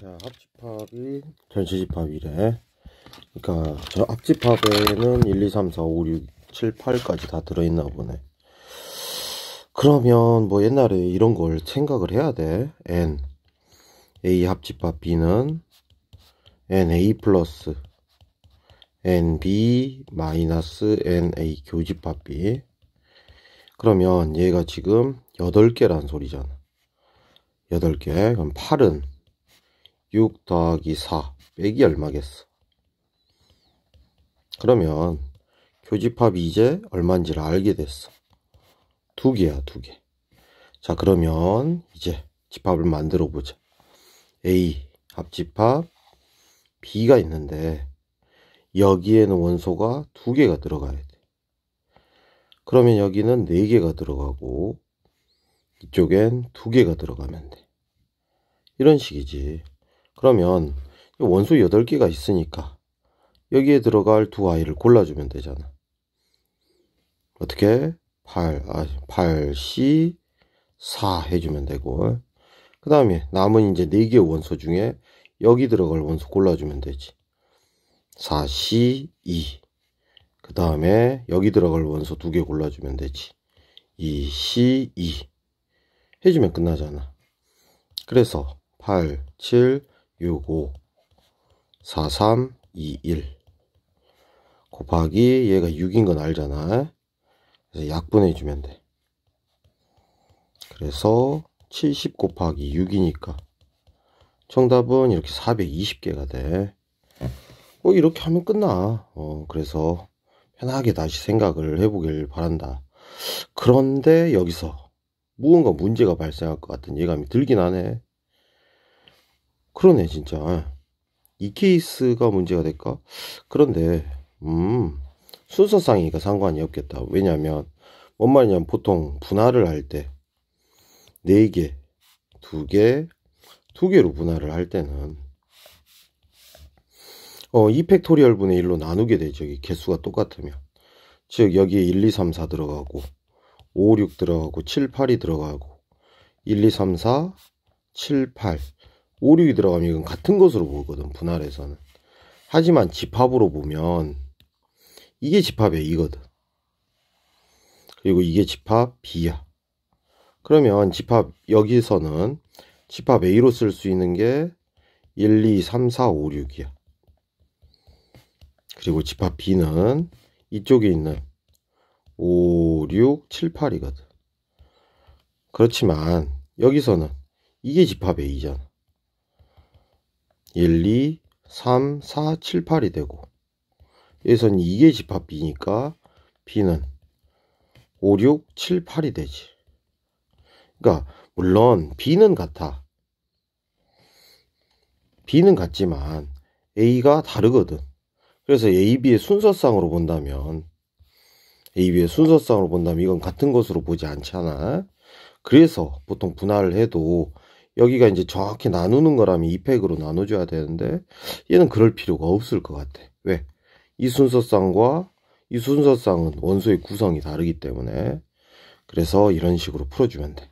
자 합집합이 전시집합이래 그러니까 저합집합에는 1, 2, 3, 4, 5, 6, 7, 8까지 다 들어있나 보네 그러면 뭐 옛날에 이런 걸 생각을 해야 돼 n a 합집합 b는 na 플러스 nb 마이너스 na 교집합 b 그러면 얘가 지금 8개란 소리잖아 8개 그럼 8은 6 더하기 4 빼기 얼마겠어? 그러면 교집합이 이제 얼마인지를 알게 됐어. 두 개야, 두 개. 자, 그러면 이제 집합을 만들어 보자. A 합집합 B가 있는데 여기에는 원소가 두 개가 들어가야 돼. 그러면 여기는 네 개가 들어가고 이쪽엔 두 개가 들어가면 돼. 이런 식이지. 그러면 원소 8개가 있으니까 여기에 들어갈 두 아이를 골라주면 되잖아. 어떻게? 8, 아, 8C, 4 해주면 되고. 그 다음에 남은 이제 4개 원소 중에 여기 들어갈 원소 골라주면 되지. 4C, 2. 그 다음에 여기 들어갈 원소 두 개 골라주면 되지. 2C, 2. 해주면 끝나잖아. 그래서 8, 7, 요거 4321 곱하기 얘가 6인 건 알잖아 그래서 약분해 주면 돼 그래서 70 곱하기 6이니까 정답은 이렇게 420개가 돼뭐 어, 이렇게 하면 끝나 어 그래서 편하게 다시 생각을 해보길 바란다 그런데 여기서 무언가 문제가 발생할 것 같은 예감이 들긴 하네 그러네 진짜 예. 이 케이스가 문제가 될까? 그런데 음 순서상이니까 상관이 없겠다 왜냐면 뭔 말이냐면 보통 분할을 할 때 4개, 2개, 2개로 분할을 할 때는 어, 2팩토리얼 분의 1로 나누게 되죠. 이 개수가 똑같으면. 즉 여기에 1, 2, 3, 4 들어가고 5, 6 들어가고 7, 8이 들어가고 1, 2, 3, 4, 7, 8 오륙이 들어가면 이건 같은 것으로 보거든 분할에서는 하지만 집합으로 보면 이게 집합이야 이거든 그리고 이게 집합 B야 그러면 집합 여기서는 집합 A로 쓸 수 있는 게 1, 2, 3, 4, 5, 6이야 그리고 집합 B는 이쪽에 있는 5, 6, 7, 8이거든 그렇지만 여기서는 이게 집합 A잖아 1, 2, 3, 4, 7, 8이 되고 여기선 2개 집합 B니까 B는 5, 6, 7, 8이 되지. 그러니까 물론 B는 같아. B는 같지만 A가 다르거든. 그래서 A, B의 순서상으로 본다면 A, B의 순서상으로 본다면 이건 같은 것으로 보지 않잖아. 그래서 보통 분할을 해도 여기가 이제 정확히 나누는 거라면 2팩으로 나눠줘야 되는데 얘는 그럴 필요가 없을 것 같아 왜? 이 순서쌍과 이 순서쌍은 원소의 구성이 다르기 때문에 그래서 이런 식으로 풀어주면 돼